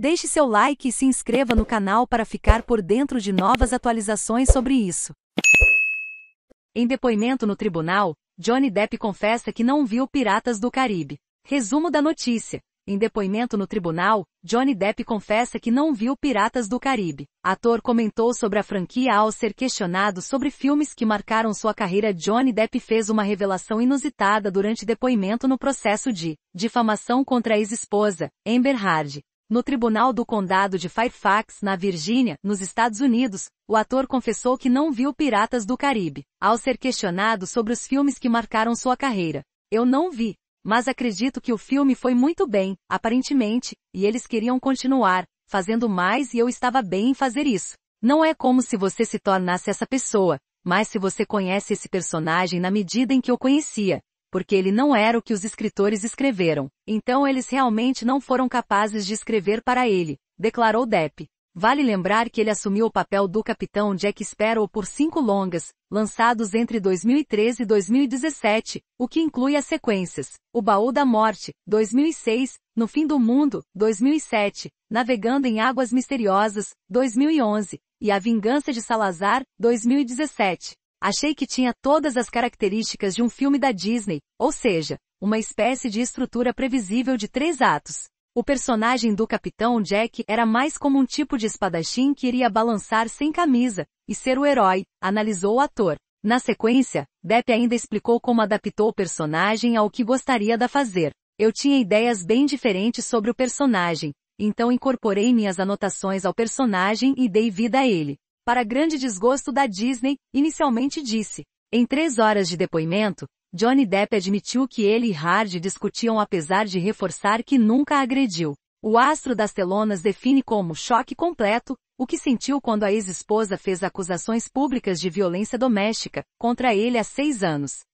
Deixe seu like e se inscreva no canal para ficar por dentro de novas atualizações sobre isso. Em depoimento no tribunal, Johnny Depp confessa que não viu Piratas do Caribe. Resumo da notícia. Em depoimento no tribunal, Johnny Depp confessa que não viu Piratas do Caribe. Ator comentou sobre a franquia ao ser questionado sobre filmes que marcaram sua carreira. Johnny Depp fez uma revelação inusitada durante depoimento no processo de difamação contra a ex-esposa, Amber Heard. No Tribunal do Condado de Fairfax, na Virgínia, nos Estados Unidos, o ator confessou que não viu Piratas do Caribe, ao ser questionado sobre os filmes que marcaram sua carreira. Eu não vi, mas acredito que o filme foi muito bem, aparentemente, e eles queriam continuar, fazendo mais e eu estava bem em fazer isso. Não é como se você se tornasse essa pessoa, mas se você conhece esse personagem na medida em que eu conhecia, porque ele não era o que os escritores escreveram, então eles realmente não foram capazes de escrever para ele, declarou Depp. Vale lembrar que ele assumiu o papel do capitão Jack Sparrow por cinco longas, lançados entre 2013 e 2017, o que inclui as sequências O Baú da Morte, 2006, No Fim do Mundo, 2007, Navegando em Águas Misteriosas, 2011, e A Vingança de Salazar, 2017. Achei que tinha todas as características de um filme da Disney, ou seja, uma espécie de estrutura previsível de três atos. O personagem do Capitão Jack era mais como um tipo de espadachim que iria balançar sem camisa e ser o herói, analisou o ator. Na sequência, Depp ainda explicou como adaptou o personagem ao que gostaria de fazer. Eu tinha ideias bem diferentes sobre o personagem, então incorporei minhas anotações ao personagem e dei vida a ele para grande desgosto da Disney, inicialmente disse. Em três horas de depoimento, Johnny Depp admitiu que ele e Hard discutiam apesar de reforçar que nunca agrediu. O astro das telonas define como choque completo o que sentiu quando a ex-esposa fez acusações públicas de violência doméstica contra ele há seis anos.